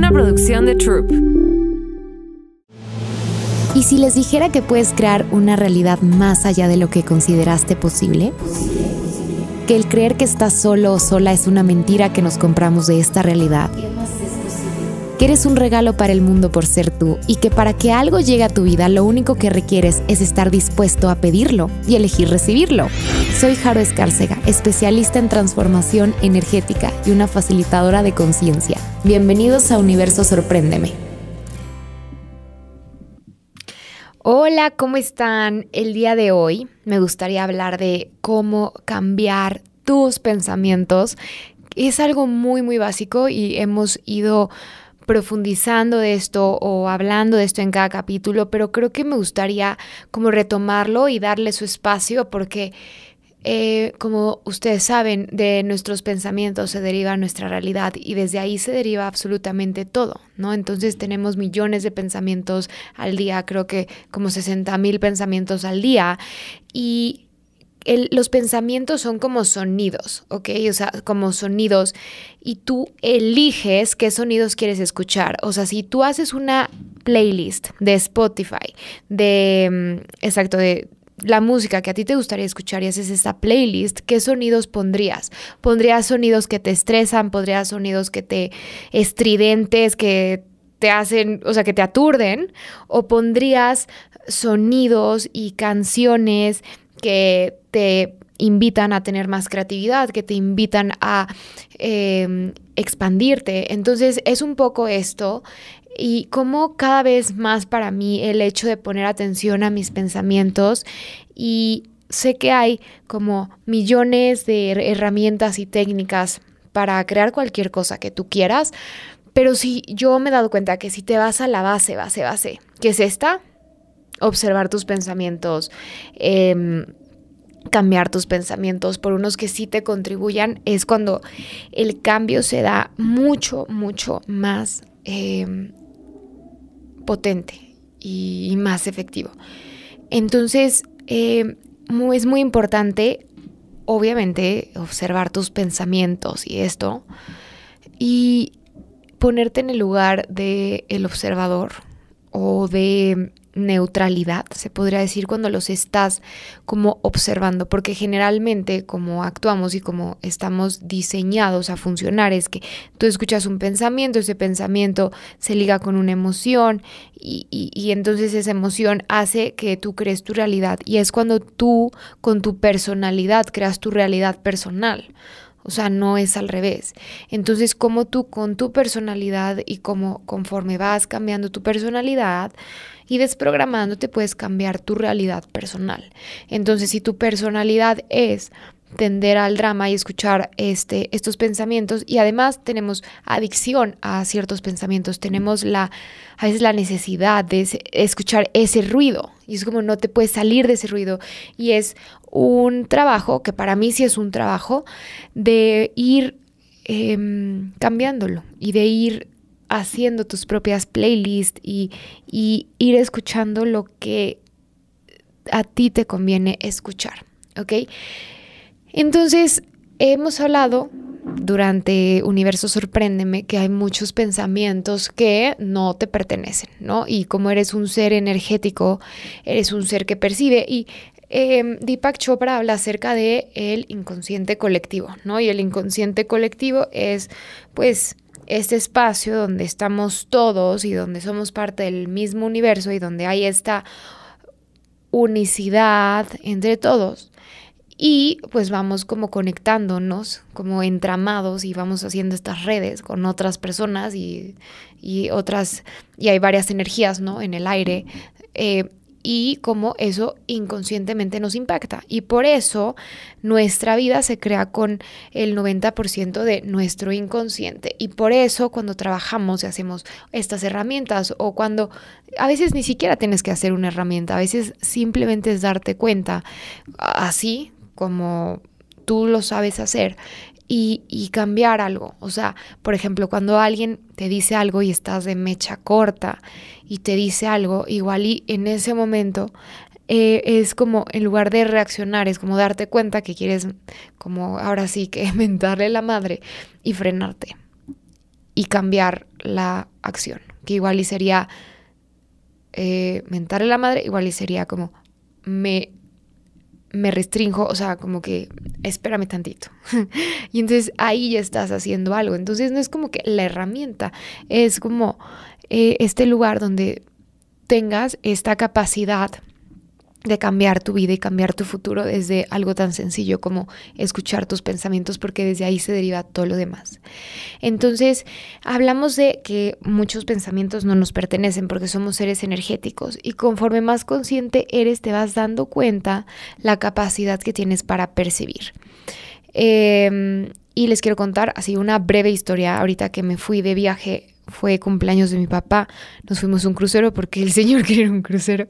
una producción de Troop. ¿Y si les dijera que puedes crear una realidad más allá de lo que consideraste posible? Que el creer que estás solo o sola es una mentira que nos compramos de esta realidad. Que eres un regalo para el mundo por ser tú y que para que algo llegue a tu vida lo único que requieres es estar dispuesto a pedirlo y elegir recibirlo. Soy Jaro Escárcega, especialista en transformación energética y una facilitadora de conciencia Bienvenidos a Universo Sorpréndeme. Hola, ¿cómo están? El día de hoy me gustaría hablar de cómo cambiar tus pensamientos. Es algo muy, muy básico y hemos ido profundizando de esto o hablando de esto en cada capítulo, pero creo que me gustaría como retomarlo y darle su espacio porque eh, como ustedes saben, de nuestros pensamientos se deriva nuestra realidad y desde ahí se deriva absolutamente todo, ¿no? Entonces tenemos millones de pensamientos al día, creo que como 60 mil pensamientos al día y los pensamientos son como sonidos, ¿ok? O sea, como sonidos y tú eliges qué sonidos quieres escuchar. O sea, si tú haces una playlist de Spotify, de, mm, exacto, de la música que a ti te gustaría escuchar y haces esta playlist, ¿qué sonidos pondrías? ¿Pondrías sonidos que te estresan? ¿Pondrías sonidos que te estridentes, que te hacen, o sea, que te aturden? ¿O pondrías sonidos y canciones que te invitan a tener más creatividad, que te invitan a eh, expandirte. Entonces es un poco esto, y como cada vez más para mí el hecho de poner atención a mis pensamientos y sé que hay como millones de herramientas y técnicas para crear cualquier cosa que tú quieras, pero si yo me he dado cuenta que si te vas a la base, base, base, que es esta, observar tus pensamientos, em, cambiar tus pensamientos por unos que sí te contribuyan, es cuando el cambio se da mucho, mucho más em, potente y más efectivo. Entonces, eh, es muy importante, obviamente, observar tus pensamientos y esto, y ponerte en el lugar del el observador o de neutralidad, se podría decir, cuando los estás como observando, porque generalmente como actuamos y como estamos diseñados a funcionar es que tú escuchas un pensamiento, ese pensamiento se liga con una emoción y, entonces esa emoción hace que tú crees tu realidad y es cuando tú con tu personalidad creas tu realidad personal. O sea, no es al revés. Entonces, como tú con tu personalidad y como conforme vas cambiando tu personalidad y desprogramándote, puedes cambiar tu realidad personal. Entonces, si tu personalidad es tender al drama y escuchar este, estos pensamientos y además tenemos adicción a ciertos pensamientos, tenemos la, a veces la necesidad de escuchar ese ruido y es como no te puedes salir de ese ruido y es un trabajo, que para mí sí es un trabajo, de ir em, cambiándolo y de ir haciendo tus propias playlists y, y ir escuchando lo que a ti te conviene escuchar, ¿ok? Entonces, hemos hablado durante Universo Sorpréndeme que hay muchos pensamientos que no te pertenecen, ¿no? Y como eres un ser energético, eres un ser que percibe y em, Deepak Chopra habla acerca de el inconsciente colectivo, ¿no? Y el inconsciente colectivo es, pues, este espacio donde estamos todos y donde somos parte del mismo universo y donde hay esta unicidad entre todos y pues vamos como conectándonos como entramados y vamos haciendo estas redes con otras personas y, otras, y hay varias energías, En el aire. Eh, y cómo eso inconscientemente nos impacta. Y por eso nuestra vida se crea con el 90% de nuestro inconsciente. Y por eso cuando trabajamos y hacemos estas herramientas o cuando a veces ni siquiera tienes que hacer una herramienta, a veces simplemente es darte cuenta así como tú lo sabes hacer y, cambiar algo. O sea, por ejemplo, cuando alguien te dice algo y estás de mecha corta y te dice algo, igual y en ese momento eh, es como, en lugar de reaccionar, es como darte cuenta que quieres, como ahora sí, que mentarle la madre y frenarte y cambiar la acción. Que igual y sería eh, mentarle la madre, igual y sería como, me me restrinjo, o sea, como que espérame tantito. y entonces ahí ya estás haciendo algo. Entonces no es como que la herramienta, es como eh, este lugar donde tengas esta capacidad de cambiar tu vida y cambiar tu futuro desde algo tan sencillo como escuchar tus pensamientos, porque desde ahí se deriva todo lo demás. Entonces, hablamos de que muchos pensamientos no nos pertenecen porque somos seres energéticos y conforme más consciente eres, te vas dando cuenta la capacidad que tienes para percibir. Em, y les quiero contar así una breve historia, ahorita que me fui de viaje fue cumpleaños de mi papá, nos fuimos a un crucero porque el señor quería un crucero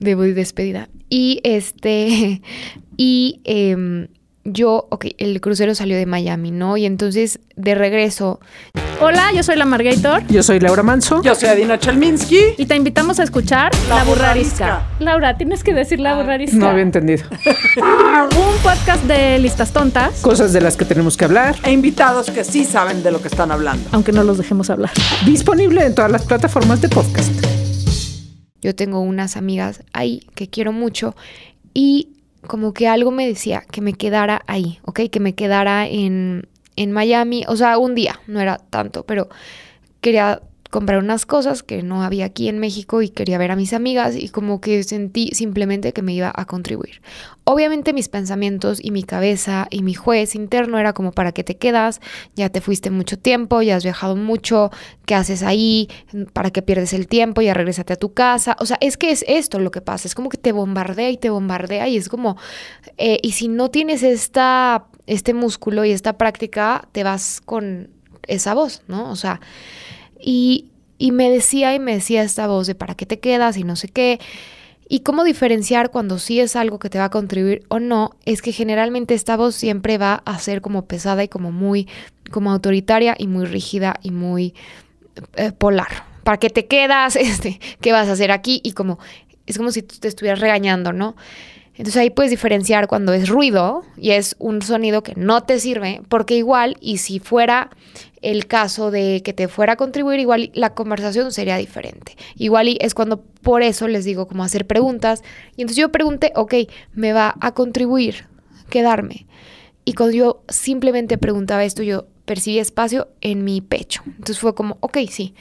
debo despedida. Y este, y em, yo, ok, el crucero salió de Miami, ¿no? Y entonces de regreso. Hola, yo soy la Margator. Yo soy Laura Manso. Yo soy Adina Chalminsky. Y te invitamos a escuchar La, la burrarisca. Laura, tienes que decir La ah. Burrarisca. No había entendido. Un podcast de listas tontas. Cosas de las que tenemos que hablar. E invitados que sí saben de lo que están hablando. Aunque no los dejemos hablar. Disponible en todas las plataformas de podcast. Yo tengo unas amigas ahí que quiero mucho y como que algo me decía que me quedara ahí, ¿ok? Que me quedara en, en Miami, o sea, un día, no era tanto, pero quería comprar unas cosas que no había aquí en México y quería ver a mis amigas y como que sentí simplemente que me iba a contribuir. Obviamente mis pensamientos y mi cabeza y mi juez interno era como para que te quedas, ya te fuiste mucho tiempo, ya has viajado mucho, ¿qué haces ahí? ¿Para qué pierdes el tiempo? Ya regresate a tu casa. O sea, es que es esto lo que pasa, es como que te bombardea y te bombardea y es como, eh, y si no tienes esta, este músculo y esta práctica, te vas con esa voz, ¿no? O sea... Y, me decía y me decía esta voz de para qué te quedas y no sé qué. Y cómo diferenciar cuando sí es algo que te va a contribuir o no, es que generalmente esta voz siempre va a ser como pesada y como muy, como autoritaria y muy rígida y muy eh, polar. ¿Para qué te quedas? Este, ¿Qué vas a hacer aquí? Y como, es como si tú te estuvieras regañando, ¿no? Entonces ahí puedes diferenciar cuando es ruido y es un sonido que no te sirve, porque igual, y si fuera el caso de que te fuera a contribuir, igual la conversación sería diferente. Igual y es cuando por eso les digo cómo hacer preguntas. Y entonces yo pregunté, ok, me va a contribuir quedarme. Y cuando yo simplemente preguntaba esto, yo percibí espacio en mi pecho. Entonces fue como, ok, sí.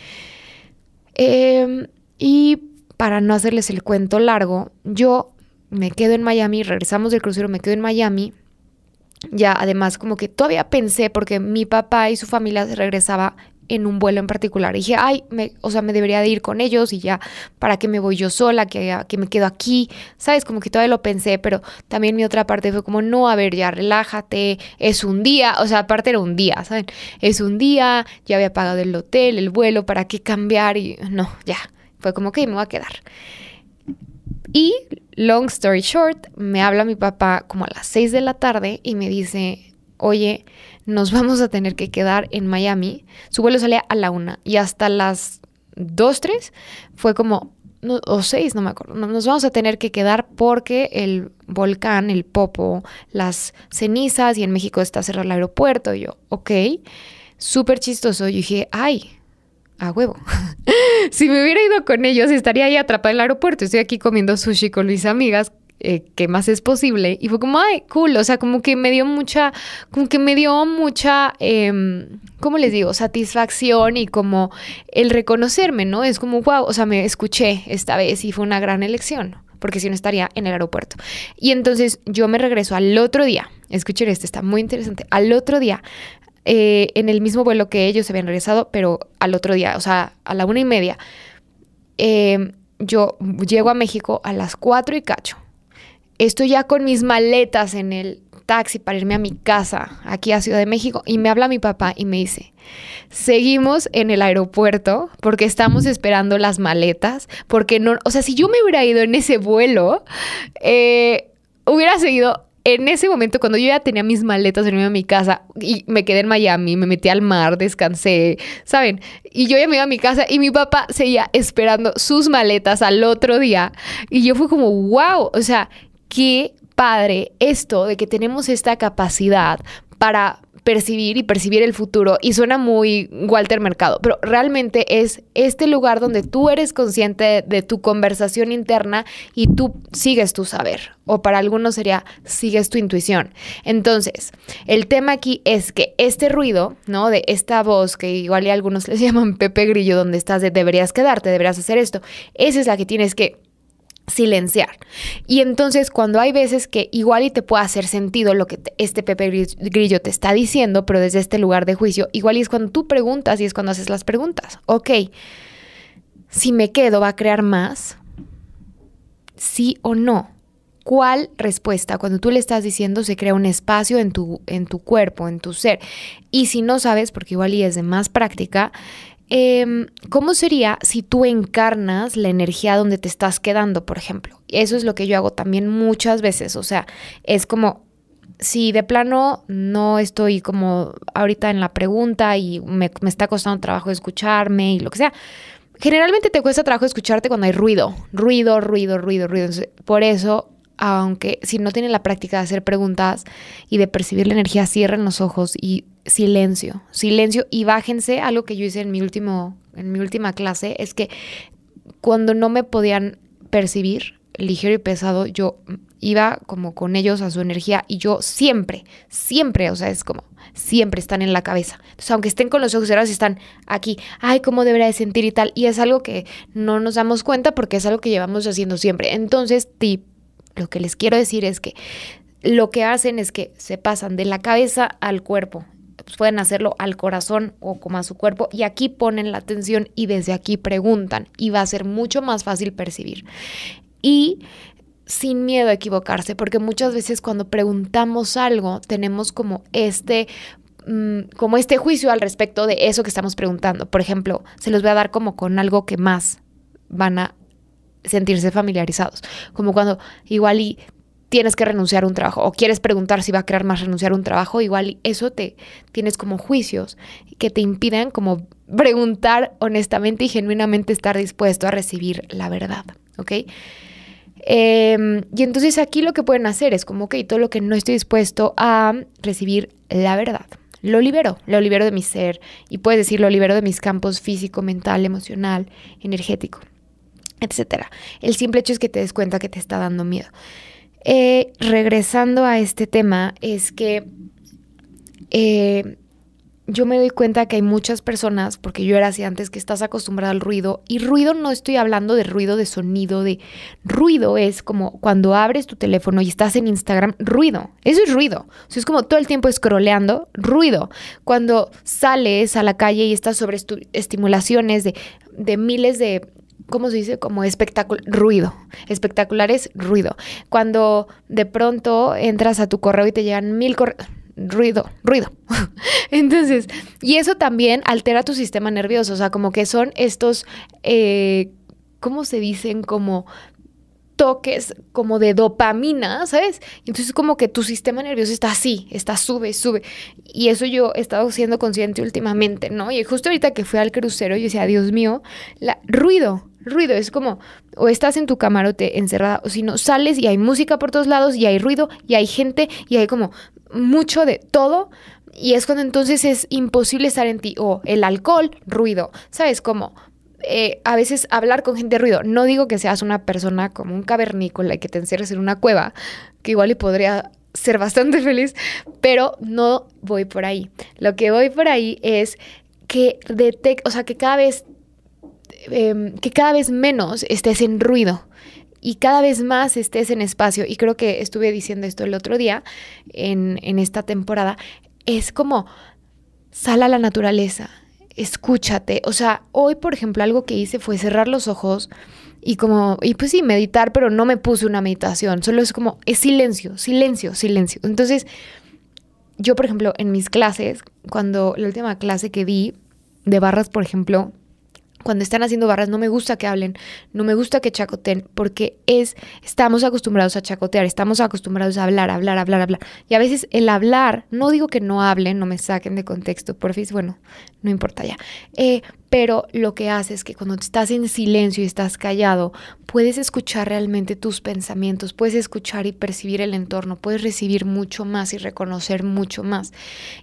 Em, y para no hacerles el cuento largo, yo me quedo en Miami, regresamos del crucero, me quedo en Miami. Ya, además, como que todavía pensé, porque mi papá y su familia se regresaba en un vuelo en particular. Y dije, ay, me, o sea, me debería de ir con ellos y ya, ¿para qué me voy yo sola? Que, que me quedo aquí, ¿sabes? Como que todavía lo pensé, pero también mi otra parte fue como, no, a ver, ya relájate, es un día, o sea, aparte era un día, ¿saben? Es un día, ya había pagado el hotel, el vuelo, ¿para qué cambiar? Y no, ya, fue como, que me voy a quedar. Y Long story short, me habla mi papá como a las 6 de la tarde y me dice, oye, nos vamos a tener que quedar en Miami. Su vuelo salía a la 1 y hasta las 2, 3 fue como, o 6, no me acuerdo, nos vamos a tener que quedar porque el volcán, el popo, las cenizas y en México está cerrado el aeropuerto. Y yo, ok, súper chistoso. Yo dije, ay, a huevo. si me hubiera ido con ellos, estaría ahí atrapada en el aeropuerto. Estoy aquí comiendo sushi con mis amigas. Eh, ¿Qué más es posible? Y fue como, ay, cool. O sea, como que me dio mucha, como que me dio mucha, em, ¿cómo les digo? Satisfacción y como el reconocerme, ¿no? Es como, wow, o sea, me escuché esta vez y fue una gran elección porque si no estaría en el aeropuerto. Y entonces yo me regreso al otro día, escuchen este está muy interesante, al otro día eh, en el mismo vuelo que ellos se habían regresado, pero al otro día, o sea, a la una y media. Em, yo llego a México a las cuatro y cacho. Estoy ya con mis maletas en el taxi para irme a mi casa, aquí a Ciudad de México, y me habla mi papá y me dice, seguimos en el aeropuerto porque estamos esperando las maletas, porque no, o sea, si yo me hubiera ido en ese vuelo, eh, hubiera seguido en ese momento, cuando yo ya tenía mis maletas en a mi casa y me quedé en Miami, me metí al mar, descansé, ¿saben? Y yo ya me iba a mi casa y mi papá seguía esperando sus maletas al otro día. Y yo fui como, wow, o sea, qué padre esto de que tenemos esta capacidad para percibir y percibir el futuro. Y suena muy Walter Mercado, pero realmente es este lugar donde tú eres consciente de tu conversación interna y tú sigues tu saber. O para algunos sería, sigues tu intuición. Entonces, el tema aquí es que este ruido, ¿no? De esta voz que igual y algunos les llaman Pepe Grillo, donde estás de deberías quedarte, deberías hacer esto, esa es la que tienes que silenciar. Y entonces cuando hay veces que igual y te puede hacer sentido lo que este Pepe Grillo te está diciendo, pero desde este lugar de juicio, igual y es cuando tú preguntas y es cuando haces las preguntas. Ok, si me quedo, ¿va a crear más? ¿Sí o no? ¿Cuál respuesta? Cuando tú le estás diciendo, se crea un espacio en tu, en tu cuerpo, en tu ser. Y si no sabes, porque igual y es de más práctica, Em, ¿cómo sería si tú encarnas la energía donde te estás quedando, por ejemplo? Eso es lo que yo hago también muchas veces, o sea, es como, si de plano no estoy como ahorita en la pregunta y me, está costando trabajo escucharme y lo que sea, generalmente te cuesta trabajo escucharte cuando hay ruido, ruido, ruido, ruido, ruido. por eso aunque si no tienen la práctica de hacer preguntas y de percibir la energía, cierren los ojos y silencio, silencio y bájense. Algo que yo hice en mi, último, en mi última clase es que cuando no me podían percibir ligero y pesado, yo iba como con ellos a su energía y yo siempre, siempre, o sea, es como, siempre están en la cabeza. Entonces, aunque estén con los ojos cerrados, están aquí, ay, cómo debería de sentir y tal. Y es algo que no nos damos cuenta porque es algo que llevamos haciendo siempre. Entonces, tip lo que les quiero decir es que lo que hacen es que se pasan de la cabeza al cuerpo. Pues, pueden hacerlo al corazón o como a su cuerpo y aquí ponen la atención y desde aquí preguntan y va a ser mucho más fácil percibir. Y sin miedo a equivocarse, porque muchas veces cuando preguntamos algo tenemos como este mm, como este juicio al respecto de eso que estamos preguntando. Por ejemplo, se los voy a dar como con algo que más van a sentirse familiarizados. Como cuando igual y tienes que renunciar a un trabajo o quieres preguntar si va a crear más renunciar a un trabajo, igual eso te tienes como juicios que te impiden como preguntar honestamente y genuinamente estar dispuesto a recibir la verdad, ¿ok? Em, y entonces aquí lo que pueden hacer es como, ok, todo lo que no estoy dispuesto a recibir la verdad, lo libero, lo libero de mi ser y puedes decir, lo libero de mis campos físico, mental, emocional, energético etcétera. El simple hecho es que te des cuenta que te está dando miedo. Eh, regresando a este tema, es que eh, yo me doy cuenta que hay muchas personas, porque yo era así antes, que estás acostumbrada al ruido. Y ruido no estoy hablando de ruido de sonido, de ruido es como cuando abres tu teléfono y estás en Instagram, ruido. Eso es ruido. O es como todo el tiempo escroleando, ruido. Cuando sales a la calle y estás sobre estimulaciones de, de miles de ¿cómo se dice? Como espectacular, ruido. Espectacular es ruido. Cuando de pronto entras a tu correo y te llegan mil correos, ruido, ruido. Entonces, y eso también altera tu sistema nervioso, o sea, como que son estos, eh, ¿cómo se dicen? Como toques como de dopamina, ¿sabes? Entonces como que tu sistema nervioso está así, está sube, sube. Y eso yo he estado siendo consciente últimamente, ¿no? Y justo ahorita que fui al crucero, yo decía, Dios mío, la, ruido, ruido. Es como, o estás en tu camarote encerrada, o si no, sales y hay música por todos lados, y hay ruido, y hay gente, y hay como mucho de todo. Y es cuando entonces es imposible estar en ti. O el alcohol, ruido. ¿Sabes? Como eh, a veces hablar con gente ruido. No digo que seas una persona como un cavernícola y que te encierres en una cueva, que igual y podría ser bastante feliz, pero no voy por ahí. Lo que voy por ahí es que detect, o sea, que cada vez Em, que cada vez menos estés en ruido y cada vez más estés en espacio. Y creo que estuve diciendo esto el otro día en, en esta temporada. Es como sal a la naturaleza, escúchate. O sea, hoy, por ejemplo, algo que hice fue cerrar los ojos y como, y pues sí, meditar, pero no me puse una meditación. Solo es como, es silencio, silencio, silencio. Entonces, yo, por ejemplo, en mis clases, cuando la última clase que di de barras, por ejemplo, cuando están haciendo barras no me gusta que hablen, no me gusta que chacoten, porque es, estamos acostumbrados a chacotear, estamos acostumbrados a hablar, hablar, hablar, hablar. Y a veces el hablar, no digo que no hablen, no me saquen de contexto, por porfis, bueno, no importa ya. Eh, pero lo que hace es que cuando estás en silencio y estás callado, puedes escuchar realmente tus pensamientos, puedes escuchar y percibir el entorno, puedes recibir mucho más y reconocer mucho más.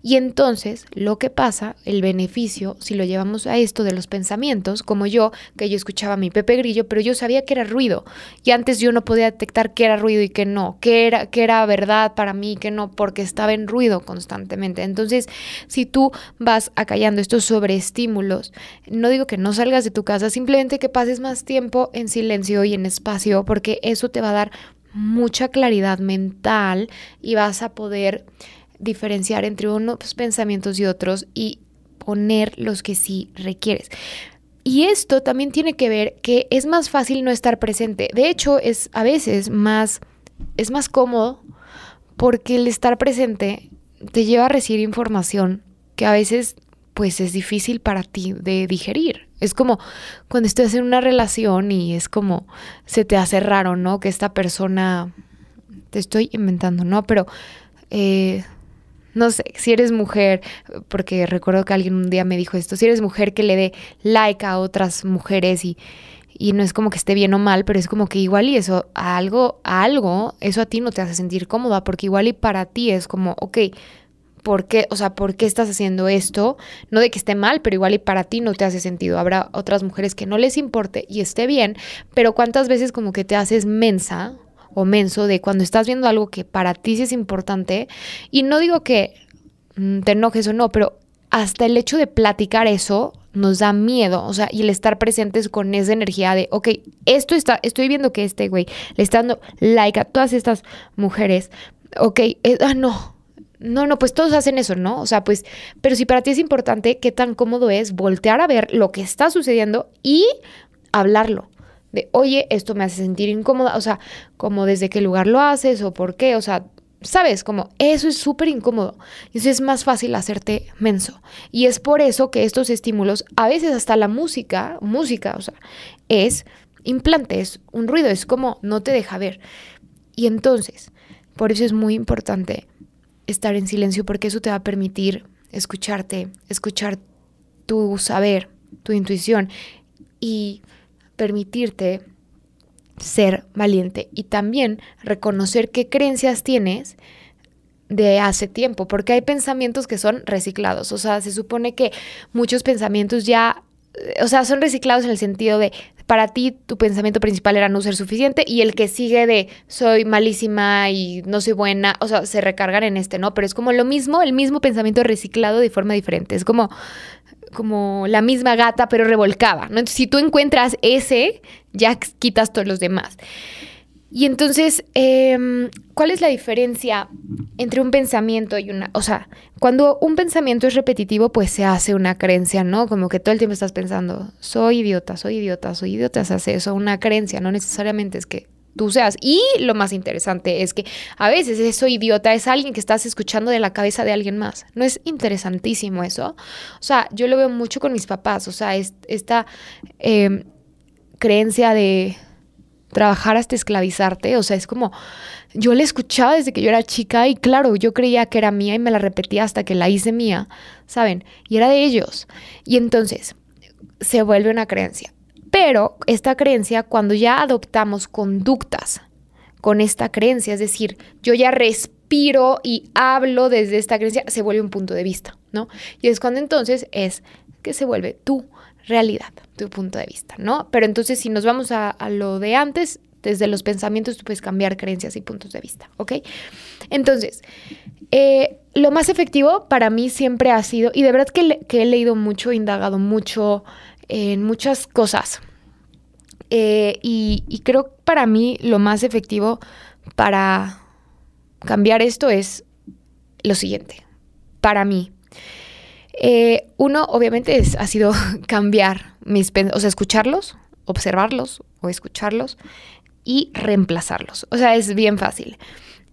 Y entonces, lo que pasa, el beneficio, si lo llevamos a esto de los pensamientos, como yo, que yo escuchaba mi Pepe Grillo, pero yo sabía que era ruido, y antes yo no podía detectar que era ruido y que no, que era, que era verdad para mí, y que no, porque estaba en ruido constantemente. Entonces, si tú vas acallando estos sobreestímulos, no digo que no salgas de tu casa, simplemente que pases más tiempo en silencio y en espacio, porque eso te va a dar mucha claridad mental y vas a poder diferenciar entre unos pues, pensamientos y otros y poner los que sí requieres. Y esto también tiene que ver que es más fácil no estar presente. De hecho, es a veces más es más cómodo porque el estar presente te lleva a recibir información que a veces pues es difícil para ti de digerir. Es como cuando estás en una relación y es como se te hace raro, ¿no? Que esta persona, te estoy inventando, ¿no? Pero, eh, no sé, si eres mujer, porque recuerdo que alguien un día me dijo esto, si eres mujer que le dé like a otras mujeres y, y no es como que esté bien o mal, pero es como que igual y eso, a algo, a algo, eso a ti no te hace sentir cómoda, porque igual y para ti es como, ok, por qué, o sea, por qué estás haciendo esto, no de que esté mal, pero igual y para ti no te hace sentido. Habrá otras mujeres que no les importe y esté bien, pero cuántas veces como que te haces mensa o menso de cuando estás viendo algo que para ti sí es importante y no digo que mm, te enojes o no, pero hasta el hecho de platicar eso nos da miedo, o sea, y el estar presentes con esa energía de, ok, esto está, estoy viendo que este güey le está dando like a todas estas mujeres, ok, eh, ah, no, no, no, pues todos hacen eso, ¿no? O sea, pues, pero si para ti es importante, qué tan cómodo es voltear a ver lo que está sucediendo y hablarlo. De, oye, esto me hace sentir incómoda, o sea, como desde qué lugar lo haces o por qué, o sea, sabes, como eso es súper incómodo. Y es más fácil hacerte menso. Y es por eso que estos estímulos, a veces hasta la música, música, o sea, es implante, es un ruido, es como no te deja ver. Y entonces, por eso es muy importante estar en silencio porque eso te va a permitir escucharte, escuchar tu saber, tu intuición y permitirte ser valiente y también reconocer qué creencias tienes de hace tiempo, porque hay pensamientos que son reciclados, o sea, se supone que muchos pensamientos ya, eh, o sea, son reciclados en el sentido de para ti tu pensamiento principal era no ser suficiente y el que sigue de soy malísima y no soy buena, o sea, se recargan en este, ¿no? Pero es como lo mismo, el mismo pensamiento reciclado de forma diferente. Es como como la misma gata pero revolcada, ¿no? Entonces, si tú encuentras ese, ya quitas todos los demás. Y entonces, em, ¿cuál es la diferencia entre un pensamiento y una... O sea, cuando un pensamiento es repetitivo, pues se hace una creencia, ¿no? Como que todo el tiempo estás pensando, soy idiota, soy idiota, soy idiota, se hace eso, una creencia, no necesariamente es que tú seas. Y lo más interesante es que a veces eso idiota es alguien que estás escuchando de la cabeza de alguien más. ¿No es interesantísimo eso? O sea, yo lo veo mucho con mis papás, o sea, esta em, creencia de trabajar hasta esclavizarte. O sea, es como, yo la escuchaba desde que yo era chica y claro, yo creía que era mía y me la repetía hasta que la hice mía, ¿saben? Y era de ellos. Y entonces se vuelve una creencia. Pero esta creencia, cuando ya adoptamos conductas con esta creencia, es decir, yo ya respiro y hablo desde esta creencia, se vuelve un punto de vista, ¿no? Y es cuando entonces es que se vuelve tú realidad, tu punto de vista, ¿no? Pero entonces si nos vamos a, lo de antes, desde los pensamientos tú puedes cambiar creencias y puntos de vista, ¿ok? Entonces, eh, lo más efectivo para mí siempre ha sido, y de verdad que, he leído mucho, indagado mucho en muchas cosas, eh, y, y, creo que para mí lo más efectivo para cambiar esto es lo siguiente, para mí, eh, uno, obviamente, ha sido cambiar mis o sea, escucharlos, observarlos o escucharlos y reemplazarlos. O sea, es bien fácil.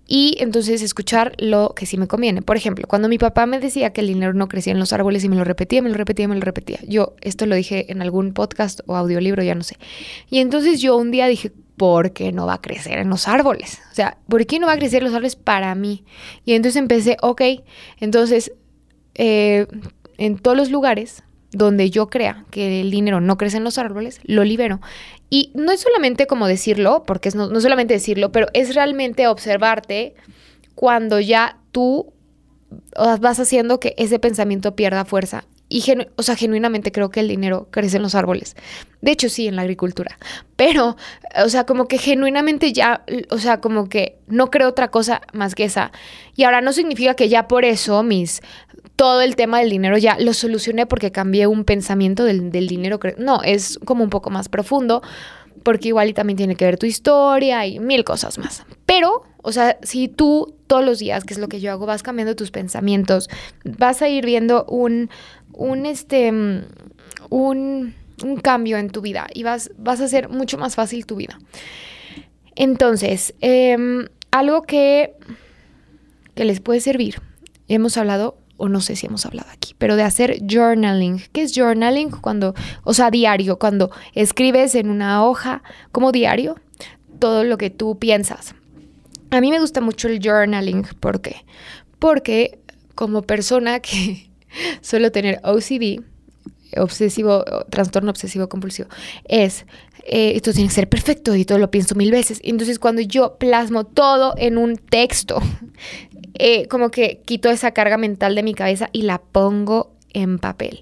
Y entonces escuchar lo que sí me conviene. Por ejemplo, cuando mi papá me decía que el dinero no crecía en los árboles y me lo repetía, me lo repetía, me lo repetía. Yo esto lo dije en algún podcast o audiolibro, ya no sé. Y entonces yo un día dije, ¿por qué no va a crecer en los árboles? O sea, ¿por qué no va a crecer los árboles para mí? Y entonces empecé, ok, entonces eh, en todos los lugares donde yo crea que el dinero no crece en los árboles, lo libero. Y no es solamente como decirlo, porque no, es solamente decirlo, pero es realmente observarte cuando ya tú vas haciendo que ese pensamiento pierda fuerza. Y, o sea, genuinamente creo que el dinero crece en los árboles. De hecho, sí, en la agricultura. Pero, o sea, como que genuinamente ya, o sea, como que no creo otra cosa más que esa. Y ahora no significa que ya por eso mis todo el tema del dinero ya lo solucioné porque cambié un pensamiento del, del dinero. No, es como un poco más profundo porque igual y también tiene que ver tu historia y mil cosas más. Pero, o sea, si tú todos los días, que es lo que yo hago, vas cambiando tus pensamientos, vas a ir viendo un, un, este, un, un cambio en tu vida y vas, vas a hacer mucho más fácil tu vida. Entonces, em, algo que, que les puede servir, hemos hablado o no sé si hemos hablado aquí, pero de hacer journaling. ¿Qué es journaling? Cuando, o sea, diario, cuando escribes en una hoja como diario todo lo que tú piensas. A mí me gusta mucho el journaling, ¿por qué? Porque como persona que suelo tener OCD, obsesivo, trastorno obsesivo compulsivo, es eh, esto tiene que ser perfecto y todo lo pienso mil veces. Entonces cuando yo plasmo todo en un texto, eh, como que quito esa carga mental de mi cabeza y la pongo en papel.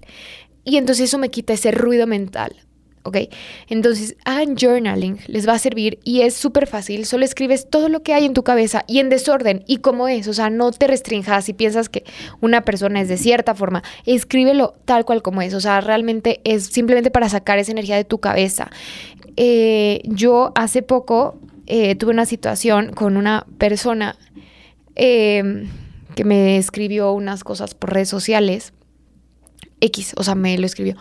Y entonces eso me quita ese ruido mental. ¿ok? Entonces, hagan journaling, les va a servir y es súper fácil, solo escribes todo lo que hay en tu cabeza y en desorden y como es, o sea, no te restringas y piensas que una persona es de cierta forma, escríbelo tal cual como es, o sea, realmente es simplemente para sacar esa energía de tu cabeza. Eh, yo hace poco eh, tuve una situación con una persona Em, que me escribió unas cosas por redes sociales. X, o sea, me lo escribió.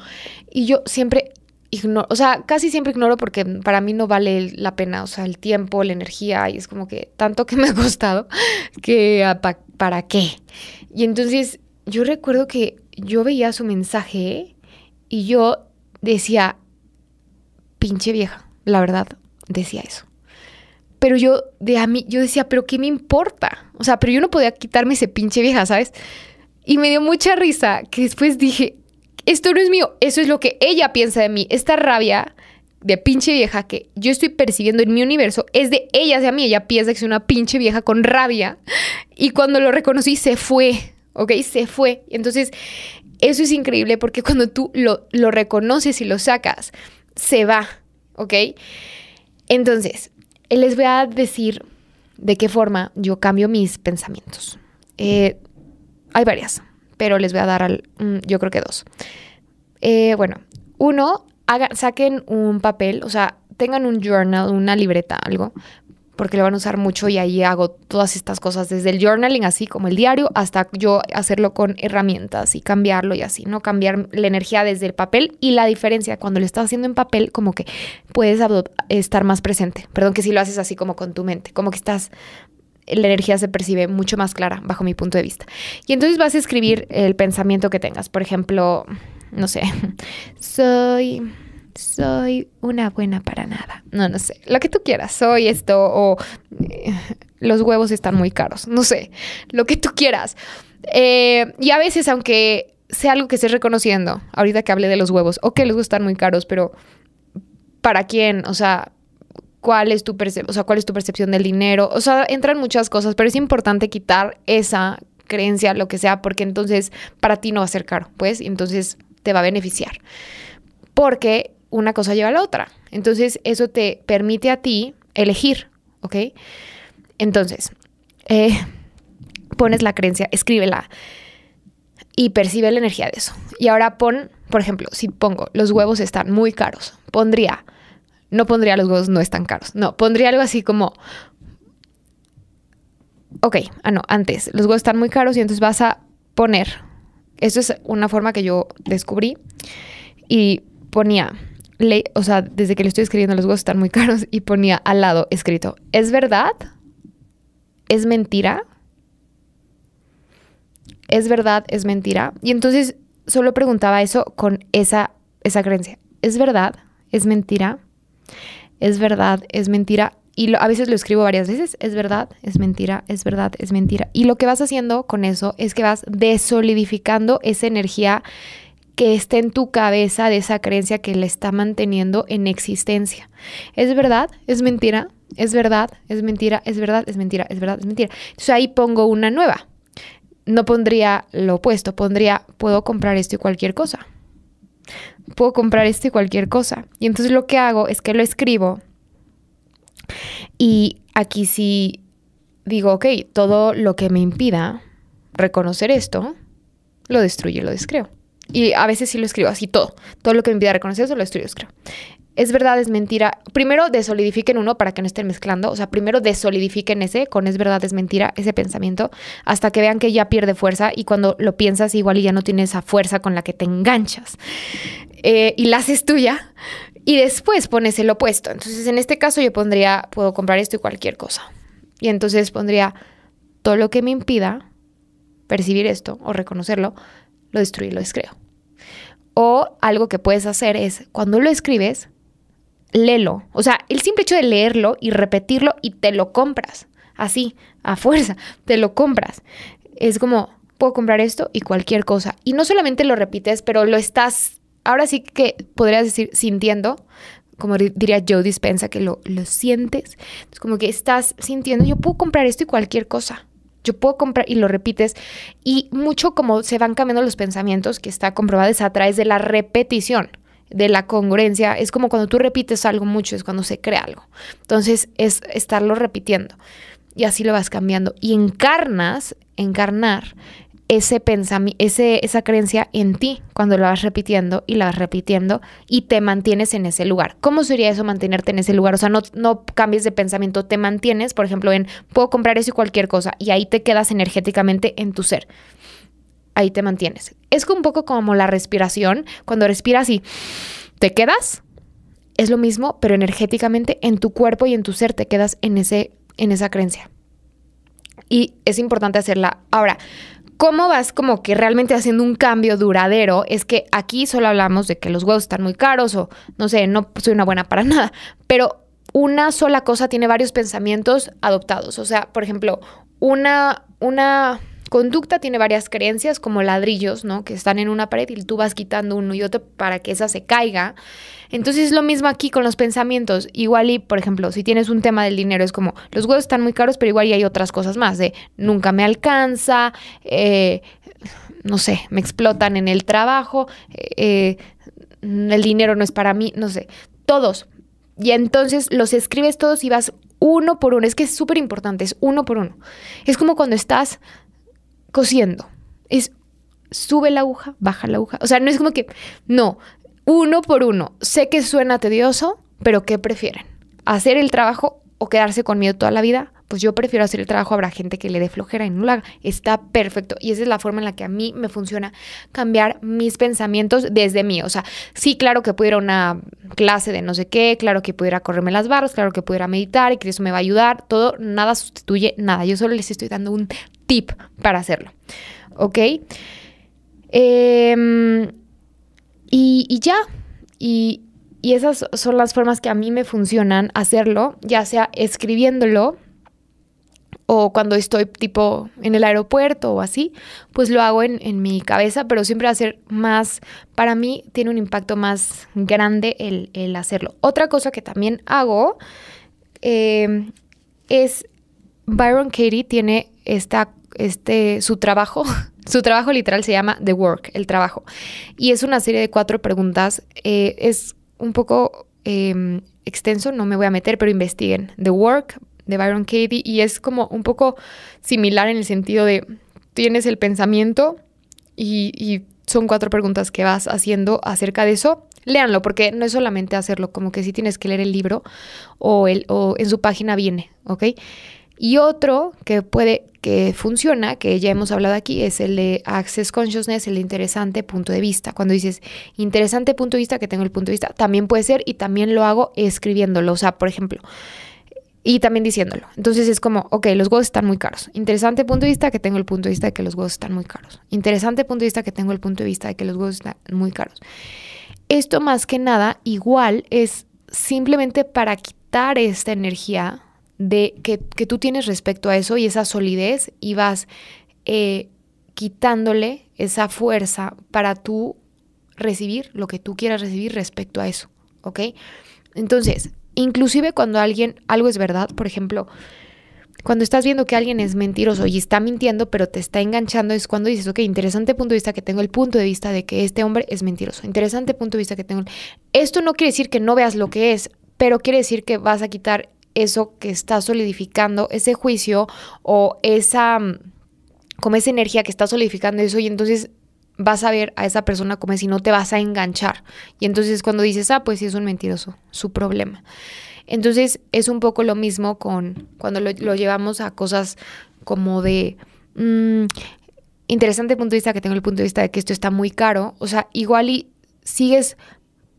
Y yo siempre ignoro, o sea, casi siempre ignoro porque para mí no vale la pena, o sea, el tiempo, la energía, y es como que tanto que me ha costado, que para qué. Y entonces yo recuerdo que yo veía su mensaje y yo decía, pinche vieja, la verdad, decía eso. Pero yo, de a mí, yo decía, ¿pero qué me importa? O sea, pero yo no podía quitarme ese pinche vieja, ¿sabes? Y me dio mucha risa que después dije, esto no es mío, eso es lo que ella piensa de mí. Esta rabia de pinche vieja que yo estoy percibiendo en mi universo es de ella hacia mí. Ella piensa que soy una pinche vieja con rabia. Y cuando lo reconocí, se fue, ¿ok? Se fue. Entonces, eso es increíble porque cuando tú lo, lo reconoces y lo sacas, se va, ¿ok? Entonces, eh, les voy a decir de qué forma yo cambio mis pensamientos. Eh, hay varias, pero les voy a dar al, mm, yo creo que dos. Eh, bueno, uno, saquen un papel, o sea, tengan un journal, una libreta, algo, porque lo van a usar mucho y ahí hago todas estas cosas, desde el journaling, así como el diario, hasta yo hacerlo con herramientas y cambiarlo y así, ¿no? Cambiar la energía desde el papel y la diferencia cuando lo estás haciendo en papel, como que puedes estar más presente. Perdón que si lo haces así como con tu mente, como que estás la energía se percibe mucho más clara bajo mi punto de vista. Y entonces vas a escribir el pensamiento que tengas. Por ejemplo, no sé, soy soy una buena para nada. No, no sé. Lo que tú quieras. Soy esto o eh, los huevos están muy caros. No sé. Lo que tú quieras. Eh, y a veces, aunque sea algo que estés reconociendo, ahorita que hablé de los huevos, o que los huevos están muy caros, pero ¿para quién? O sea, cuál es tu o sea, cuál es tu percepción del dinero. O sea, entran muchas cosas, pero es importante quitar esa creencia, lo que sea, porque entonces para ti no va a ser caro, pues, y entonces te va a beneficiar. Porque una cosa lleva a la otra. Entonces, eso te permite a ti elegir, ¿ok? Entonces, eh, pones la creencia, escríbela y percibe la energía de eso. Y ahora pon, por ejemplo, si pongo los huevos están muy caros, pondría, no pondría los huevos no están caros, no, pondría algo así como, ok, ah, no, antes, los huevos están muy caros y entonces vas a poner, esto es una forma que yo descubrí y ponía, o sea, desde que le estoy escribiendo, los huevos están muy caros y ponía al lado escrito, ¿es verdad? ¿Es mentira? ¿Es verdad? ¿Es mentira? Y entonces solo preguntaba eso con esa, esa creencia. ¿Es verdad? ¿Es mentira? ¿Es verdad? ¿Es mentira? Y a veces lo escribo varias veces. ¿Es verdad? ¿Es mentira? ¿Es verdad? ¿Es mentira? Y lo que vas haciendo con eso es que vas desolidificando esa energía que esté en tu cabeza de esa creencia que la está manteniendo en existencia. ¿Es verdad? ¿Es mentira? ¿Es verdad? ¿Es mentira? ¿Es verdad? ¿Es mentira? ¿Es verdad? ¿Es mentira? Entonces ahí pongo una nueva. No pondría lo opuesto, pondría puedo comprar esto y cualquier cosa. Puedo comprar esto y cualquier cosa. Y entonces lo que hago es que lo escribo y aquí sí digo, ok, todo lo que me impida reconocer esto, lo destruyo lo descreo. Y a veces sí lo escribo así todo. Todo lo que me impida reconocer, eso lo y escribo. Es verdad, es mentira. Primero desolidifiquen uno para que no estén mezclando. O sea, primero desolidifiquen ese con es verdad, es mentira, ese pensamiento, hasta que vean que ya pierde fuerza y cuando lo piensas igual y ya no tiene esa fuerza con la que te enganchas. Eh, y la haces tuya y después pones el opuesto. Entonces, en este caso yo pondría, puedo comprar esto y cualquier cosa. Y entonces pondría todo lo que me impida percibir esto o reconocerlo, lo destruí, lo descreo. O algo que puedes hacer es, cuando lo escribes, léelo. O sea, el simple hecho de leerlo y repetirlo y te lo compras. Así, a fuerza, te lo compras. Es como, puedo comprar esto y cualquier cosa. Y no solamente lo repites, pero lo estás, ahora sí que podrías decir, sintiendo, como diría Joe Dispensa, que lo, lo sientes. Es como que estás sintiendo, yo puedo comprar esto y cualquier cosa yo puedo comprar y lo repites y mucho como se van cambiando los pensamientos que está comprobado es a través de la repetición de la congruencia es como cuando tú repites algo mucho es cuando se crea algo entonces es estarlo repitiendo y así lo vas cambiando y encarnas encarnar ese pensamiento, esa creencia en ti cuando la vas repitiendo y la vas repitiendo y te mantienes en ese lugar. ¿Cómo sería eso mantenerte en ese lugar? O sea, no, no cambies de pensamiento, te mantienes, por ejemplo, en puedo comprar eso y cualquier cosa y ahí te quedas energéticamente en tu ser. Ahí te mantienes. Es un poco como la respiración, cuando respiras y te quedas, es lo mismo, pero energéticamente en tu cuerpo y en tu ser te quedas en, ese, en esa creencia. Y es importante hacerla. Ahora, cómo vas como que realmente haciendo un cambio duradero es que aquí solo hablamos de que los huevos están muy caros o no sé, no soy una buena para nada, pero una sola cosa tiene varios pensamientos adoptados. O sea, por ejemplo, una, una, Conducta tiene varias creencias como ladrillos, ¿no? Que están en una pared y tú vas quitando uno y otro para que esa se caiga. Entonces es lo mismo aquí con los pensamientos. Igual y, por ejemplo, si tienes un tema del dinero, es como, los huevos están muy caros, pero igual y hay otras cosas más, de nunca me alcanza, eh, no sé, me explotan en el trabajo, eh, eh, el dinero no es para mí, no sé, todos. Y entonces los escribes todos y vas uno por uno. Es que es súper importante, es uno por uno. Es como cuando estás cosiendo. Es sube la aguja, baja la aguja. O sea, no es como que, no, uno por uno. Sé que suena tedioso, pero ¿qué prefieren? ¿Hacer el trabajo o quedarse con miedo toda la vida? Pues yo prefiero hacer el trabajo. Habrá gente que le dé flojera y no la Está perfecto. Y esa es la forma en la que a mí me funciona cambiar mis pensamientos desde mí. O sea, sí, claro que pudiera una clase de no sé qué, claro que pudiera correrme las barras, claro que pudiera meditar y que eso me va a ayudar. Todo, nada sustituye nada. Yo solo les estoy dando un tip para hacerlo. ¿Ok? Em, y, ya. Y, esas son las formas que a mí me funcionan hacerlo, ya sea escribiéndolo o cuando estoy tipo en el aeropuerto o así, pues lo hago en, mi cabeza, pero siempre hacer más, para mí tiene un impacto más grande el, hacerlo. Otra cosa que también hago em, es, Byron Katie tiene esta este, su trabajo. Su trabajo literal se llama The Work, el trabajo. Y es una serie de cuatro preguntas. Eh, es un poco em, extenso, no me voy a meter, pero investiguen. The Work de Byron Katie y es como un poco similar en el sentido de tienes el pensamiento y, son cuatro preguntas que vas haciendo acerca de eso léanlo, porque no es solamente hacerlo, como que sí tienes que leer el libro o, el, o en su página viene, ¿ok? Y otro que puede, que funciona, que ya hemos hablado aquí, es el de Access Consciousness, el interesante punto de vista. Cuando dices interesante punto de vista, que tengo el punto de vista, también puede ser y también lo hago escribiéndolo. O sea, por ejemplo, y también diciéndolo. Entonces es como, ok, los huevos están muy caros. Interesante punto de vista que tengo el punto de vista de que los huevos están muy caros. Interesante punto de vista que tengo el punto de vista de que los huevos están muy caros. Esto más que nada igual es simplemente para quitar esta energía de que, tú tienes respecto a eso y esa solidez y vas eh, quitándole esa fuerza para tú recibir lo que tú quieras recibir respecto a eso, ¿ok? Entonces, inclusive cuando alguien, algo es verdad, por ejemplo, cuando estás viendo que alguien es mentiroso y está mintiendo, pero te está enganchando, es cuando dices, ok, interesante punto de vista que tengo el punto de vista de que este hombre es mentiroso. Interesante punto de vista que tengo. Esto no quiere decir que no veas lo que es, pero quiere decir que vas a quitar eso que está solidificando, ese juicio o esa, mm, como esa energía que está solidificando eso y entonces vas a ver a esa persona como si no te vas a enganchar. Y entonces cuando dices, ah, pues sí es un mentiroso, su problema. Entonces es un poco lo mismo con cuando lo, llevamos a cosas como de... Mm, interesante punto de vista que tengo el punto de vista de que esto está muy caro. O sea, igual y sigues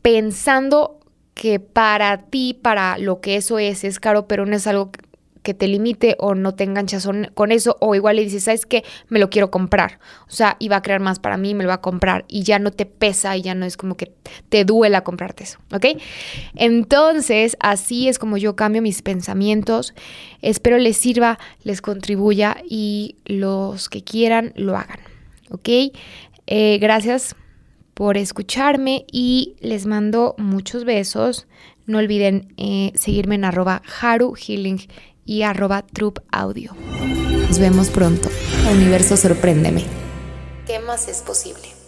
pensando que para ti, para lo que eso es, es caro, pero no es algo que te limite o no te enganchas con eso, o igual le dices, ¿sabes qué? Me lo quiero comprar. O sea, iba a crear más para mí, me lo va a comprar. Y ya no te pesa y ya no es como que te duela comprarte eso, ¿ok? Entonces, así es como yo cambio mis pensamientos. Espero les sirva, les contribuya y los que quieran lo hagan, ¿ok? Eh, gracias por escucharme y les mando muchos besos. No olviden eh, seguirme en arroba Haru Healing y arroba Audio. Nos vemos pronto. Universo, sorpréndeme. ¿Qué más es posible?